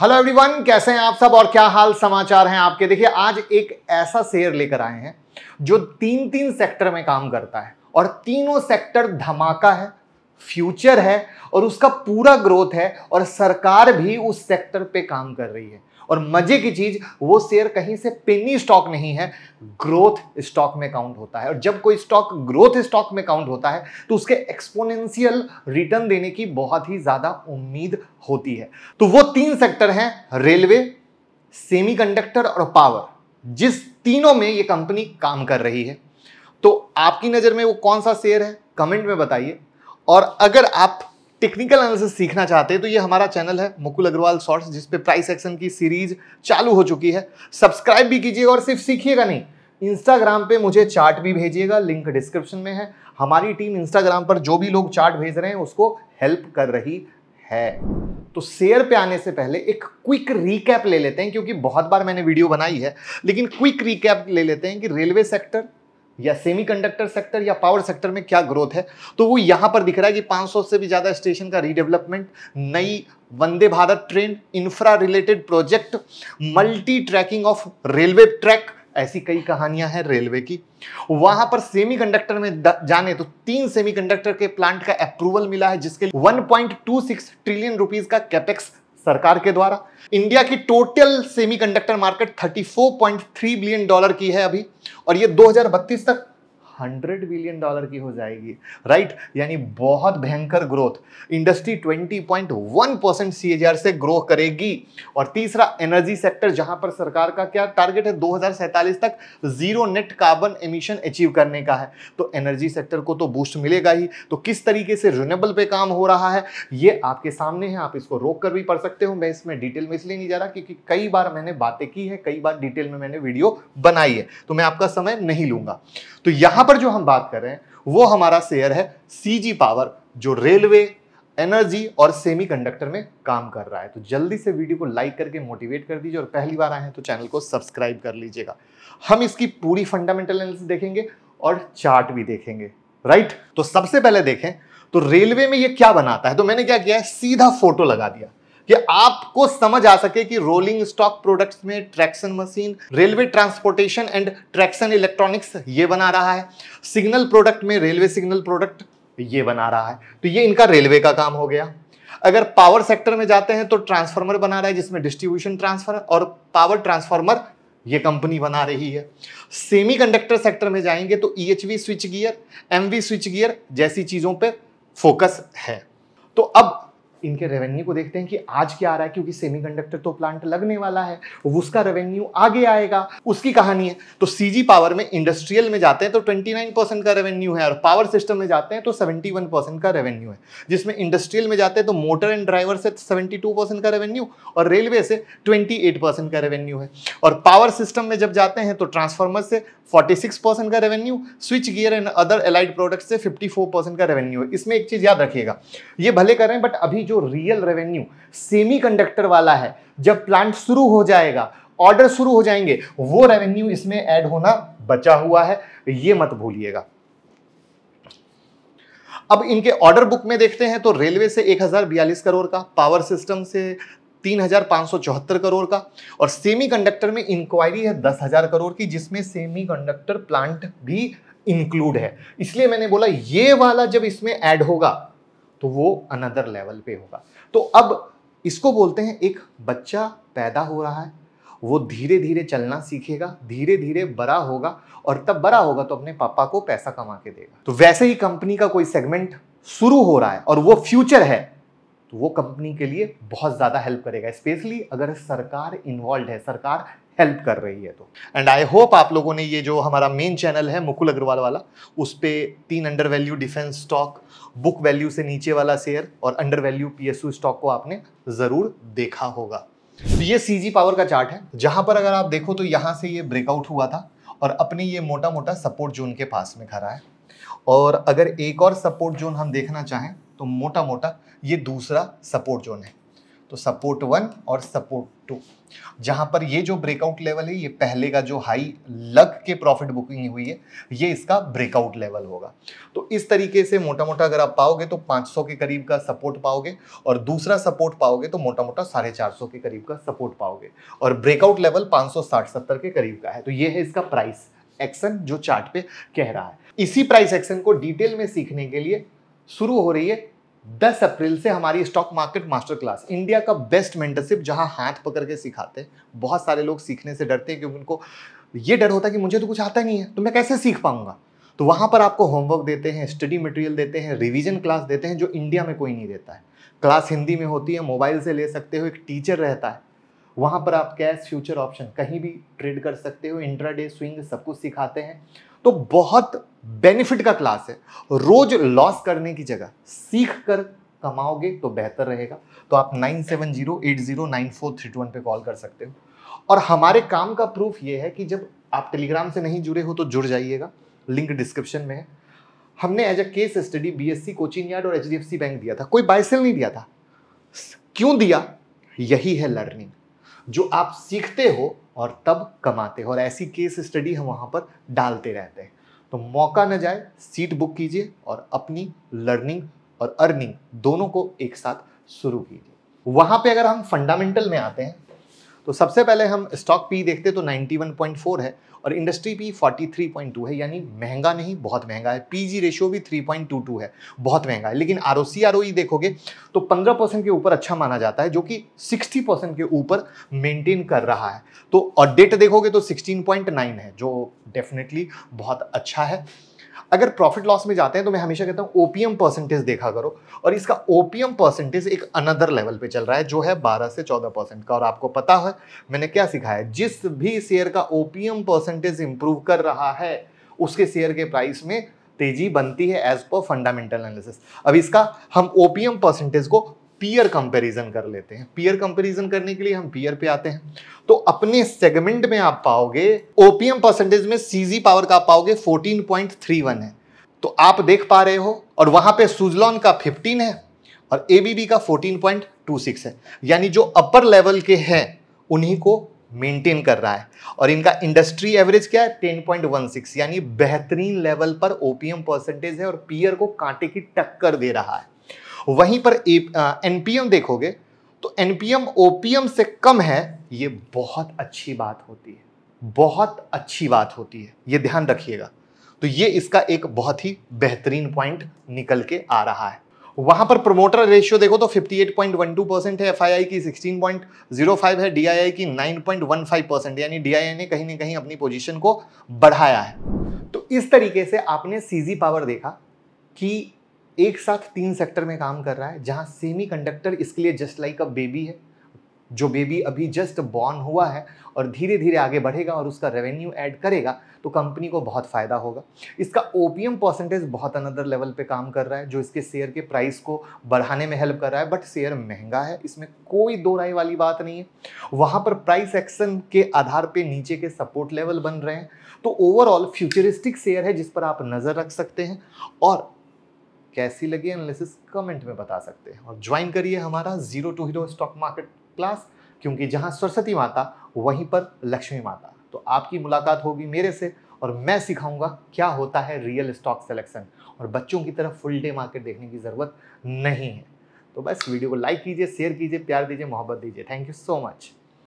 hello everyone कैसे हैं आप सब और क्या हाल समाचार हैं आपके देखिए आज एक ऐसा शेयर लेकर आए हैं जो तीन तीन सेक्टर में काम करता है और तीनों सेक्टर धमाका है फ्यूचर है और उसका पूरा ग्रोथ है और सरकार भी उस सेक्टर पे काम कर रही है और मजे की चीज वो शेयर कहीं से पेनी स्टॉक नहीं है ग्रोथ स्टॉक में काउंट होता है और जब कोई स्टॉक ग्रोथ स्टॉक में काउंट होता है तो उसके एक्सपोनेंशियल रिटर्न देने की बहुत ही ज्यादा उम्मीद होती है तो वो तीन सेक्टर हैं रेलवे सेमीकंडक्टर और पावर जिस तीनों में ये कंपनी काम कर रही है तो आपकी नज़र में वो कौन सा शेयर है कमेंट में बताइए और अगर आप टेक्निकल एनालिसिस सीखना चाहते हैं तो ये हमारा चैनल है मुकुल अग्रवाल शॉर्ट्स जिसपे प्राइस एक्शन की सीरीज चालू हो चुकी है सब्सक्राइब भी कीजिएगा और सिर्फ सीखिएगा नहीं इंस्टाग्राम पे मुझे चार्ट भी भेजिएगा लिंक डिस्क्रिप्शन में है हमारी टीम इंस्टाग्राम पर जो भी लोग चार्ट भेज रहे हैं उसको हेल्प कर रही है तो शेयर पे आने से पहले एक क्विक रिकैप ले लेते हैं क्योंकि बहुत बार मैंने वीडियो बनाई है लेकिन क्विक रिकैप ले लेते हैं कि रेलवे सेक्टर या सेमीकंडक्टर सेक्टर या पावर सेक्टर में क्या ग्रोथ है तो वो यहां पर दिख रहा है कि 500 से भी ज़्यादा स्टेशन का रीडेवलपमेंट नई Vande Bharat train infra related project multi tracking of railway track ऐसी कई कहानियां हैं रेलवे की वहां पर सेमीकंडक्टर में जाने तो तीन सेमीकंडक्टर के प्लांट का अप्रूवल मिला है जिसके 1.26 ट्रिलियन रुपीस का कैपेक्स सरकार के द्वारा इंडिया की total semiconductor market 34.3 billion dollar की है अभी और ये 2032 तक हंड्रेड बिलियन डॉलर की हो जाएगी राइट यानी बहुत भयंकर ग्रोथ इंडस्ट्री 20.1 परसेंट सी से ग्रो करेगी और तीसरा एनर्जी सेक्टर जहां पर सरकार का क्या टारगेट है दो तक zero net carbon emission achieve करने का है तो एनर्जी सेक्टर को तो बूस्ट मिलेगा ही तो किस तरीके से रिन्यूएबल पे काम हो रहा है ये आपके सामने है आप इसको रोक कर भी पढ़ सकते हो मैं इसमें डिटेल में इसलिए नहीं जा रहा क्योंकि कई बार मैंने बातें की है कई बार डिटेल में मैंने वीडियो बनाई है तो मैं आपका समय नहीं लूंगा तो यहां पर जो हम बात कर रहे हैं वो हमारा शेयर है सीजी पावर जो रेलवे एनर्जी और सेमीकंडक्टर में काम कर रहा है तो जल्दी से वीडियो को लाइक करके मोटिवेट कर दीजिए और पहली बार आए हैं तो चैनल को सब्सक्राइब कर लीजिएगा हम इसकी पूरी फंडामेंटल एनालिसिस देखेंगे और चार्ट भी देखेंगे राइट तो सबसे पहले देखें तो रेलवे में ये क्या बनाता है तो मैंने क्या किया है सीधा फोटो लगा दिया कि आपको समझ आ सके कि रोलिंग स्टॉक प्रोडक्ट्स में traction machine railway transportation and traction electronics ये बना रहा है सिग्नल प्रोडक्ट में रेलवे सिग्नल प्रोडक्ट ये बना रहा है तो ये इनका रेलवे का काम हो गया अगर पावर सेक्टर में जाते हैं तो ट्रांसफार्मर बना रहा है जिसमें डिस्ट्रीब्यूशन ट्रांसफर और पावर ट्रांसफार्मर ये कंपनी बना रही है सेमीकंडक्टर सेक्टर में जाएंगे तो E switchgear M switchgear जैसी चीज़ों पर फोकस है तो अब इनके रेवेन्यू को देखते हैं कि आज क्या आ रहा है क्योंकि सेमीकंडक्टर तो प्लांट लगने वाला है उसका रेवेन्यू आगे आएगा उसकी कहानी है तो सीजी पावर में इंडस्ट्रियल में जाते हैं तो 29 परसेंट का रेवेन्यू है और पावर सिस्टम में जाते हैं तो 71 परसेंट का रेवेन्यू है जिसमें इंडस्ट्रियल में जाते हैं तो मोटर एंड ड्राइवर से सेवेंटी का रेवेन्यू और रेलवे से ट्वेंटी का रेवेन्यू है और पावर सिस्टम में जब जाते हैं तो ट्रांसफॉर्मर से 46 परसेंट का revenue switchgear and other allied product से 54 परसेंट का रेवेन्यू है इसमें एक चीज़ याद रखिएगा ये भले कर रहे हैं बट अभी जो रियल रेवेन्यू सेमीकंडक्टर वाला है जब प्लांट शुरू हो जाएगा ऑर्डर शुरू हो जाएंगे वो रेवेन्यू इसमें ऐड होना बचा हुआ है ये मत भूलिएगा अब इनके ऑर्डर बुक में देखते हैं तो रेलवे से एक करोड़ का पावर सिस्टम से तीन करोड़ का और सेमीकंडक्टर में इंक्वायरी है 10,000 करोड़ की जिसमें सेमीकंडक्टर प्लांट भी इंक्लूड है इसलिए मैंने बोला ये वाला जब इसमें ऐड होगा तो वो अनदर लेवल पे होगा तो अब इसको बोलते हैं एक बच्चा पैदा हो रहा है वो धीरे धीरे चलना सीखेगा धीरे धीरे बड़ा होगा और तब बड़ा होगा तो अपने पापा को पैसा कमा के देगा तो वैसे ही कंपनी का कोई सेगमेंट शुरू हो रहा है और वो फ्यूचर है तो वो कंपनी के लिए बहुत ज़्यादा हेल्प करेगा स्पेशली अगर सरकार इन्वॉल्व है सरकार हेल्प कर रही है तो एंड आई होप आप लोगों ने ये जो हमारा मेन चैनल है मुकुल अग्रवाल वाला उस पर तीन under value defence stock book value से नीचे वाला शेयर और अंडर वैल्यू पी स्टॉक को आपने ज़रूर देखा होगा तो ये सी पावर का चार्ट है जहां पर अगर आप देखो तो यहाँ से ये ब्रेकआउट हुआ था और अपने ये मोटा मोटा सपोर्ट जोन के पास में खड़ा है और अगर एक और सपोर्ट जोन हम देखना चाहें तो मोटा मोटा ये दूसरा सपोर्ट जोन है तो सपोर्ट वन और सपोर्ट टू जहां पर ये जो ब्रेकआउट लेवल है ये पहले का जो हाई लग के प्रॉफिट बुकिंग हुई है ये इसका ब्रेकआउट लेवल होगा तो इस तरीके से मोटा मोटा अगर आप पाओगे तो 500 के करीब का सपोर्ट पाओगे और दूसरा सपोर्ट पाओगे तो मोटा मोटा साढ़े चार के करीब का सपोर्ट पाओगे और ब्रेकआउट लेवल पाँच सौ के करीब का है तो ये है इसका प्राइस एक्शन जो चार्ट पे कह रहा है इसी प्राइस एक्शन को डिटेल में सीखने के लिए शुरू हो रही है 10 अप्रैल से हमारी stock market master class India का बेस्ट मेंटरशिप जहां हाथ पकड़ के सिखाते हैं बहुत सारे लोग सीखने से डरते हैं क्योंकि उनको ये डर होता है कि मुझे तो कुछ आता नहीं है तो मैं कैसे सीख पाऊंगा तो वहां पर आपको होमवर्क देते हैं स्टडी मटेरियल देते हैं रिविजन क्लास देते हैं जो इंडिया में कोई नहीं देता है क्लास हिंदी में होती है मोबाइल से ले सकते हो एक टीचर रहता है वहां पर आप कैश फ्यूचर ऑप्शन कहीं भी ट्रेड कर सकते हो इंट्राडे स्विंग सब कुछ सिखाते हैं तो बहुत बेनिफिट का क्लास है रोज लॉस करने की जगह सीख कर कमाओगे तो बेहतर रहेगा तो आप nine seven zero eight zero nine four three two one पर कॉल कर सकते हो और हमारे काम का प्रूफ ये है कि जब आप टेलीग्राम से नहीं जुड़े हो तो जुड़ जाइएगा लिंक डिस्क्रिप्शन में है हमने as a case study BSC coaching yard और एचडीएफसी बैंक दिया था कोई बायसेल नहीं दिया था क्यों दिया यही है लर्निंग जो आप सीखते हो और तब कमाते हो और ऐसी केस स्टडी हम वहाँ पर डालते रहते हैं तो मौका न जाए सीट बुक कीजिए और अपनी लर्निंग और अर्निंग दोनों को एक साथ शुरू कीजिए वहाँ पे अगर हम फंडामेंटल में आते हैं तो सबसे पहले हम स्टॉक पी देखते तो 91.4 है और इंडस्ट्री पी 43.2 है यानी महंगा नहीं बहुत महंगा है पीजी रेशियो भी 3.22 है बहुत महंगा है लेकिन R O C R O देखोगे तो 15 परसेंट के ऊपर अच्छा माना जाता है जो कि 60 परसेंट के ऊपर मेंटेन कर रहा है तो और डेट देखोगे तो 16.9 है जो डेफिनेटली बहुत अच्छा है अगर प्रॉफिट लॉस में जाते हैं तो मैं हमेशा कहता हूँ ओपीएम परसेंटेज देखा करो और इसका ओपीएम परसेंटेज एक अनदर लेवल पे चल रहा है जो है 12 से 14 परसेंट का और आपको पता है मैंने क्या सिखाया जिस भी शेयर का ओपीएम परसेंटेज इंप्रूव कर रहा है उसके शेयर के प्राइस में तेजी बनती है एज पर फंडामेंटल एनालिसिस अब इसका हम ओपीएम परसेंटेज को पीयर कंपैरिजन कर लेते हैं पीयर कंपैरिजन करने के लिए हम पीयर पे आते हैं तो अपने सेगमेंट में आप पाओगे ओपीएम परसेंटेज में सीजी पावर का पाओगे 14.31 है तो आप देख पा रहे हो और वहां पे सुजलॉन का 15 है और एबीबी का 14.26 है यानी जो अपर लेवल के हैं उन्हीं को मेंटेन कर रहा है और इनका इंडस्ट्री एवरेज क्या है 10.16 यानी बेहतरीन लेवल पर ओपीएम परसेंटेज है और पीयर को कांटे की टक्कर दे रहा है वहीं पर एनपीएम देखोगे तो एनपीएम ओपीएम से कम है ये बहुत अच्छी बात होती है बहुत अच्छी बात होती है ये ध्यान रखिएगा तो ये इसका एक बहुत ही बेहतरीन पॉइंट निकल के आ रहा है वहां पर प्रमोटर रेशियो देखो तो 58.12 परसेंट है एफआईआई की 16.05 है डीआईआई की 9.15 परसेंट यानी डीआईआई ने कहीं ना कहीं अपनी पोजीशन को बढ़ाया है तो इस तरीके से आपने सीजी पावर देखा कि एक साथ तीन सेक्टर में काम कर रहा है जहाँ सेमी कंडक्टर इसके लिए जस्ट लाइक अ बेबी है जो बेबी अभी जस्ट बॉर्न हुआ है और धीरे धीरे आगे बढ़ेगा और उसका रेवेन्यू ऐड करेगा तो कंपनी को बहुत फ़ायदा होगा इसका ओपीएम परसेंटेज बहुत अनदर लेवल पे काम कर रहा है जो इसके शेयर के प्राइस को बढ़ाने में हेल्प कर रहा है बट शेयर महंगा है इसमें कोई दो राय वाली बात नहीं है वहाँ पर प्राइस एक्शन के आधार पर नीचे के सपोर्ट लेवल बन रहे हैं तो ओवरऑल फ्यूचरिस्टिक शेयर है जिस पर आप नज़र रख सकते हैं और कैसी लगी एनालिसिस कमेंट में बता सकते हैं और ज्वाइन करिए हमारा zero to hero stock market class क्योंकि जहाँ सरस्वती माता वहीं पर लक्ष्मी माता तो आपकी मुलाकात होगी मेरे से और मैं सिखाऊंगा क्या होता है रियल स्टॉक सिलेक्शन और बच्चों की तरफ फुल डे मार्केट देखने की ज़रूरत नहीं है तो बस वीडियो को लाइक कीजिए शेयर कीजिए प्यार दीजिए मोहब्बत दीजिए थैंक यू सो मच